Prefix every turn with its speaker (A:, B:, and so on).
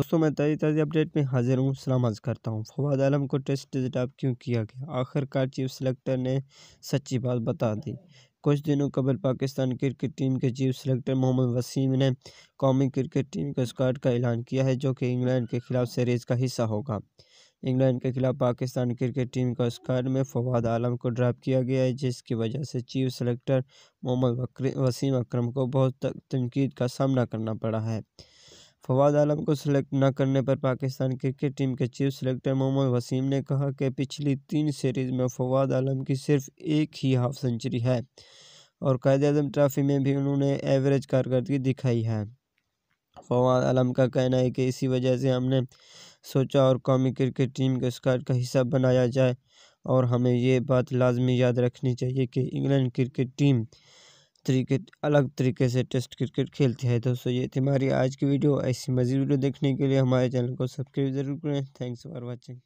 A: दोस्तों मैं ताज़ी ताज़ी अपडेट में हाजिर हूँ सलाम आज करता हूँ फवाद आलम को टेस्ट जटाब क्यों किया गया आखिरकार चीफ सेलेक्टर ने सच्ची बात बता दी कुछ दिनों कबल पाकिस्तान क्रिकेट टीम के चीफ सेलेक्टर मोहम्मद वसीम ने कौमी क्रिकेट टीम के स्क्वाड का ऐलान किया है जो कि इंग्लैंड के खिलाफ सीरीज़ का हिस्सा होगा इंग्लैंड के खिलाफ पाकिस्तान क्रिकेट टीम का स्क्वाड में फवाद आलम को ड्रॉप किया गया है जिसकी वजह से चीफ सेलेक्टर मोहम्मद वसीम अक्रम को बहुत तनकीद का सामना करना पड़ा है फवाद आलम को सेलेक्ट न करने पर पाकिस्तान क्रिकेट टीम के चीफ सेलेक्टर मोहम्मद वसीम ने कहा कि पिछली तीन सीरीज़ में फवाद आलम की सिर्फ एक ही हाफ सेंचुरी है और कैद आजम ट्रॉफी में भी उन्होंने एवरेज कारकर्दगी दिखाई है फवाद आलम का कहना है कि इसी वजह से हमने सोचा और कौमी क्रिकेट टीम के स्कॉट का हिस्सा बनाया जाए और हमें ये बात लाजमी याद रखनी चाहिए कि इंग्लैंड क्रिकेट टीम तरीके अलग तरीके से टेस्ट क्रिकेट खेलते हैं दोस्तों ये थी हमारी आज की वीडियो ऐसी मज़ीद वीडियो देखने के लिए हमारे चैनल को सब्सक्राइब जरूर करें थैंक्स फॉर वॉचिंग